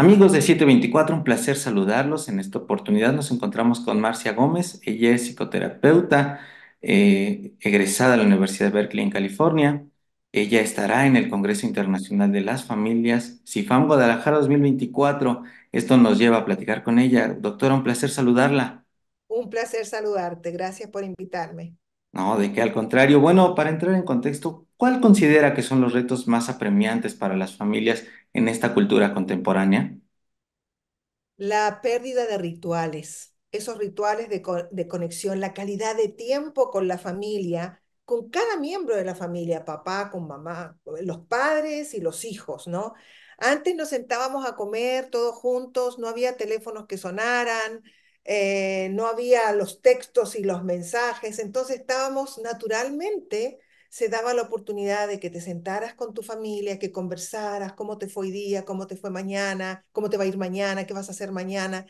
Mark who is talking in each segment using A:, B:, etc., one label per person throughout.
A: Amigos de 724, un placer saludarlos. En esta oportunidad nos encontramos con Marcia Gómez. Ella es psicoterapeuta eh, egresada de la Universidad de Berkeley en California. Ella estará en el Congreso Internacional de las Familias CIFAM Guadalajara 2024. Esto nos lleva a platicar con ella. Doctora, un placer saludarla.
B: Un placer saludarte. Gracias por invitarme.
A: No, de qué al contrario. Bueno, para entrar en contexto, ¿Cuál considera que son los retos más apremiantes para las familias en esta cultura contemporánea?
B: La pérdida de rituales, esos rituales de, conexión, la calidad de tiempo con la familia, con cada miembro de la familia, papá, con mamá, los padres y los hijos, ¿no? Antes nos sentábamos a comer todos juntos, no había teléfonos que sonaran, eh, no había los textos y los mensajes, entonces estábamos naturalmente se daba la oportunidad de que te sentaras con tu familia, que conversaras cómo te fue hoy día, cómo te fue mañana, cómo te va a ir mañana, qué vas a hacer mañana.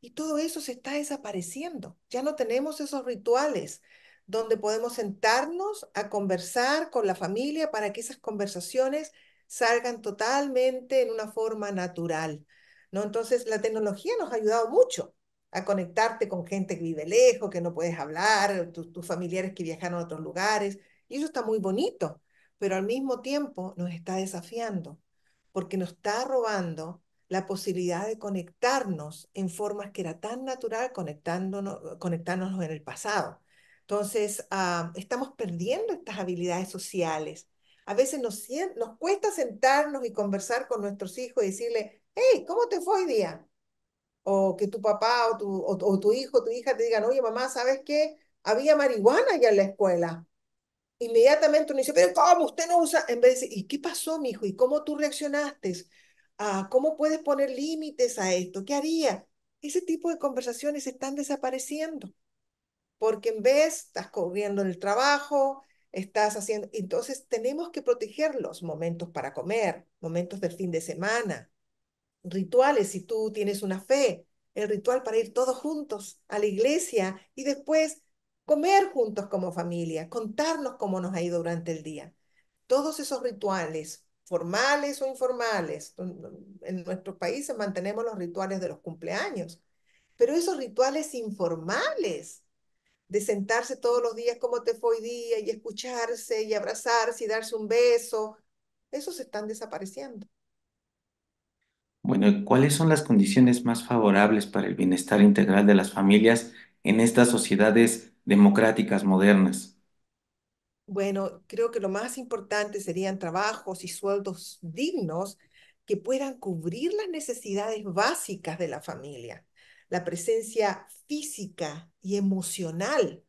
B: Y todo eso se está desapareciendo. Ya no tenemos esos rituales donde podemos sentarnos a conversar con la familia para que esas conversaciones salgan totalmente en una forma natural. ¿no? Entonces, la tecnología nos ha ayudado mucho a conectarte con gente que vive lejos, que no puedes hablar, tus, tus familiares que viajan a otros lugares, y eso está muy bonito, pero al mismo tiempo nos está desafiando, porque nos está robando la posibilidad de conectarnos en formas que era tan natural conectándonos, en el pasado. Entonces, ah, estamos perdiendo estas habilidades sociales. A veces nos, cuesta sentarnos y conversar con nuestros hijos y decirle, hey, ¿cómo te fue hoy día? O que tu papá o tu, hijo o tu tu hija te digan, oye, mamá, ¿sabes qué? Había marihuana ya en la escuela inmediatamente uno dice, pero ¿cómo usted no usa? En vez de ¿y qué pasó, mijo? ¿Y cómo tú reaccionaste? ¿Ah, ¿Cómo puedes poner límites a esto? ¿Qué haría? Ese tipo de conversaciones están desapareciendo, porque en vez estás corriendo en el trabajo, estás haciendo, entonces tenemos que proteger los momentos para comer, momentos del fin de semana, rituales, si tú tienes una fe, el ritual para ir todos juntos a la iglesia y después comer juntos como familia, contarnos cómo nos ha ido durante el día. Todos esos rituales, formales o informales, en nuestros países mantenemos los rituales de los cumpleaños, pero esos rituales informales, de sentarse todos los días como te fue hoy día y escucharse y abrazarse y darse un beso, esos están desapareciendo.
A: Bueno, ¿cuáles son las condiciones más favorables para el bienestar integral de las familias en estas sociedades democráticas modernas?
B: Bueno, creo que lo más importante serían trabajos y sueldos dignos que puedan cubrir las necesidades básicas de la familia, la presencia física y emocional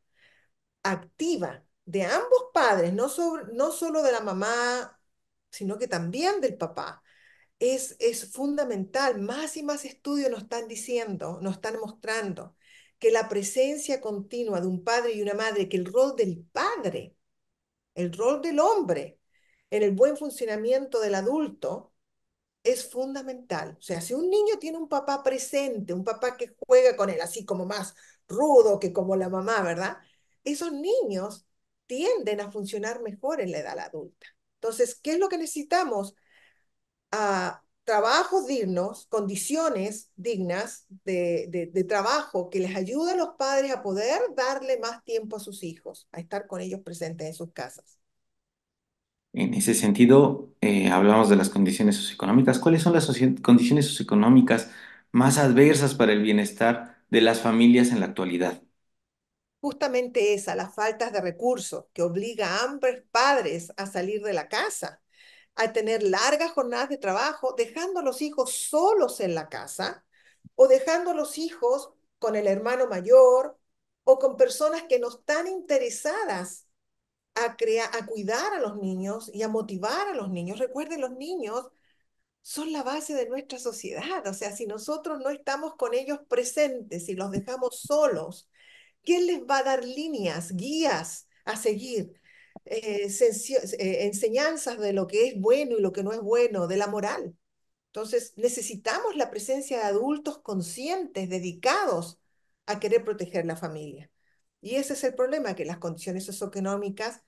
B: activa de ambos padres, no, no solo de la mamá, sino que también del papá. Es, es fundamental, más y más estudios nos están diciendo, nos están mostrando que la presencia continua de un padre y una madre, que el rol del padre, el rol del hombre en el buen funcionamiento del adulto es fundamental. O sea, si un niño tiene un papá presente, un papá que juega con él así como más rudo que como la mamá, ¿verdad? Esos niños tienden a funcionar mejor en la edad adulta. Entonces, ¿qué es lo que necesitamos? A ah, trabajos dignos, condiciones dignas de, trabajo que les ayude a los padres a poder darle más tiempo a sus hijos, a estar con ellos presentes en sus casas.
A: En ese sentido, eh, hablamos de las condiciones socioeconómicas. ¿Cuáles son las condiciones socioeconómicas más adversas para el bienestar de las familias en la actualidad?
B: Justamente esa, las faltas de recursos que obliga a ambos padres a salir de la casa a tener largas jornadas de trabajo, dejando a los hijos solos en la casa o dejando a los hijos con el hermano mayor o con personas que no están interesadas a, a cuidar a los niños y a motivar a los niños. Recuerden, los niños son la base de nuestra sociedad. O sea, si nosotros no estamos con ellos presentes y los dejamos solos, ¿quién les va a dar líneas, guías a seguir? Eh, eh, enseñanzas de lo que es bueno y lo que no es bueno, de la moral. Entonces, necesitamos la presencia de adultos conscientes, dedicados a querer proteger la familia. Y ese es el problema, que las condiciones socioeconómicas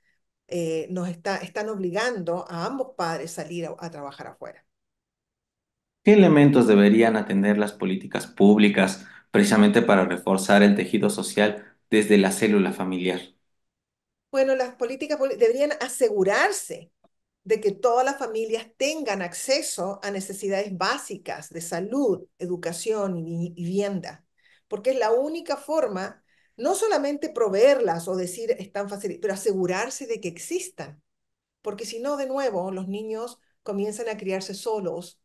B: eh, nos están obligando a ambos padres salir a, a trabajar afuera.
A: ¿Qué elementos deberían atender las políticas públicas precisamente para reforzar el tejido social desde la célula familiar?
B: Bueno, las políticas deberían asegurarse de que todas las familias tengan acceso a necesidades básicas de salud, educación y vivienda, porque es la única forma, no solamente proveerlas o decir están fácil, pero asegurarse de que existan, porque si no, de nuevo, los niños comienzan a criarse solos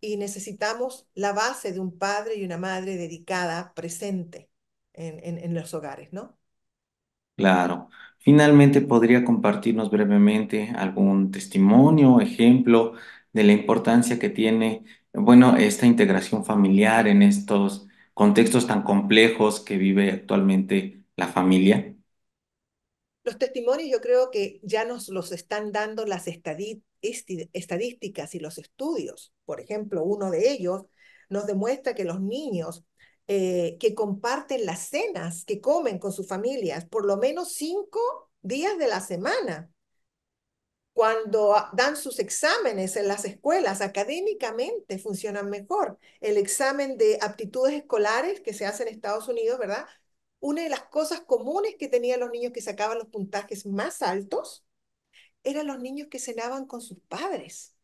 B: y necesitamos la base de un padre y una madre dedicada, presente en, en los hogares, ¿no?
A: Claro. Finalmente, ¿podría compartirnos brevemente algún testimonio, ejemplo de la importancia que tiene, bueno, esta integración familiar en estos contextos tan complejos que vive actualmente la familia?
B: Los testimonios yo creo que ya nos los están dando las estadísticas y los estudios. Por ejemplo, uno de ellos nos demuestra que los niños eh, que comparten las cenas, que comen con sus familias, por lo menos cinco días de la semana. Cuando dan sus exámenes en las escuelas, académicamente funcionan mejor. El examen de aptitudes escolares que se hace en Estados Unidos, ¿verdad? Una de las cosas comunes que tenían los niños que sacaban los puntajes más altos eran los niños que cenaban con sus padres.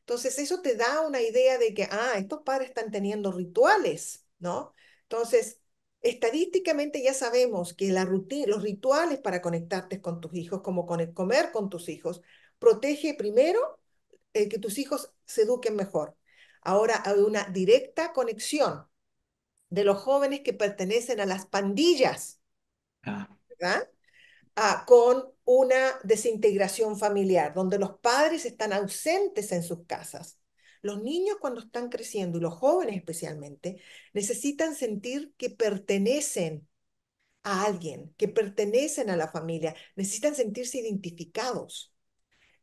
B: Entonces, eso te da una idea de que, ah, estos padres están teniendo rituales ¿no? Entonces, estadísticamente ya sabemos que la rutina, los rituales para conectarte con tus hijos, como con el comer con tus hijos, protege primero que tus hijos se eduquen mejor. Ahora hay una directa conexión de los jóvenes que pertenecen a las pandillas, ah. Ah, con una desintegración familiar, donde los padres están ausentes en sus casas. Los niños cuando están creciendo, y los jóvenes especialmente, necesitan sentir que pertenecen a alguien, que pertenecen a la familia, necesitan sentirse identificados.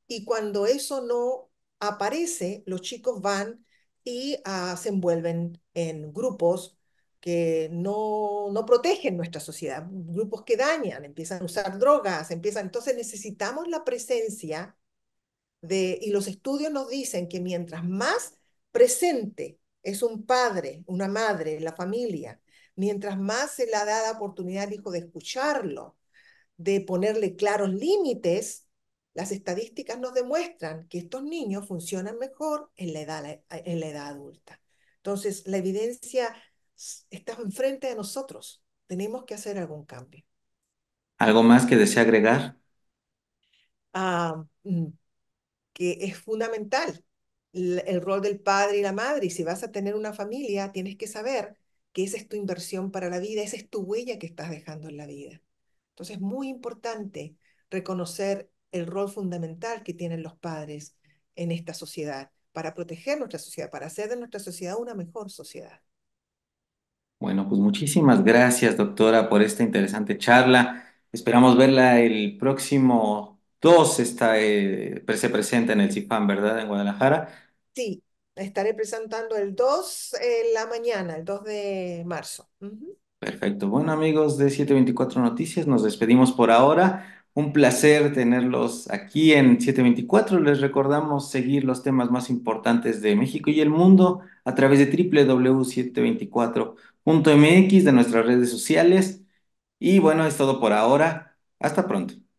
B: Y cuando eso no aparece, los chicos van y ah, se envuelven en grupos que no, no, protegen nuestra sociedad, grupos que dañan, empiezan a usar drogas, empiezan. Entonces necesitamos la presencia y los estudios nos dicen que mientras más presente es un padre, una madre, en la familia, mientras más se le da la oportunidad al hijo de escucharlo, de ponerle claros límites, las estadísticas nos demuestran que estos niños funcionan mejor en la edad, en la edad adulta. Entonces, la evidencia está enfrente de nosotros. Tenemos que hacer algún cambio.
A: ¿Algo más que desea agregar?
B: Ah, mm, que es fundamental el, rol del padre y la madre. Y si vas a tener una familia, tienes que saber que esa es tu inversión para la vida, esa es tu huella que estás dejando en la vida. Entonces es muy importante reconocer el rol fundamental que tienen los padres en esta sociedad para proteger nuestra sociedad, para hacer de nuestra sociedad una mejor sociedad.
A: Bueno, pues muchísimas gracias, doctora, por esta interesante charla. Esperamos verla el próximo Dos está, eh, se presenta en el CIFAM, ¿verdad? En Guadalajara.
B: Sí, estaré presentando el 2 en la mañana, el 2 de marzo.
A: Perfecto. Bueno, amigos de 724 Noticias, nos despedimos por ahora. Un placer tenerlos aquí en 724. Les recordamos seguir los temas más importantes de México y el mundo a través de www.724.mx, de nuestras redes sociales. Y bueno, es todo por ahora. Hasta pronto.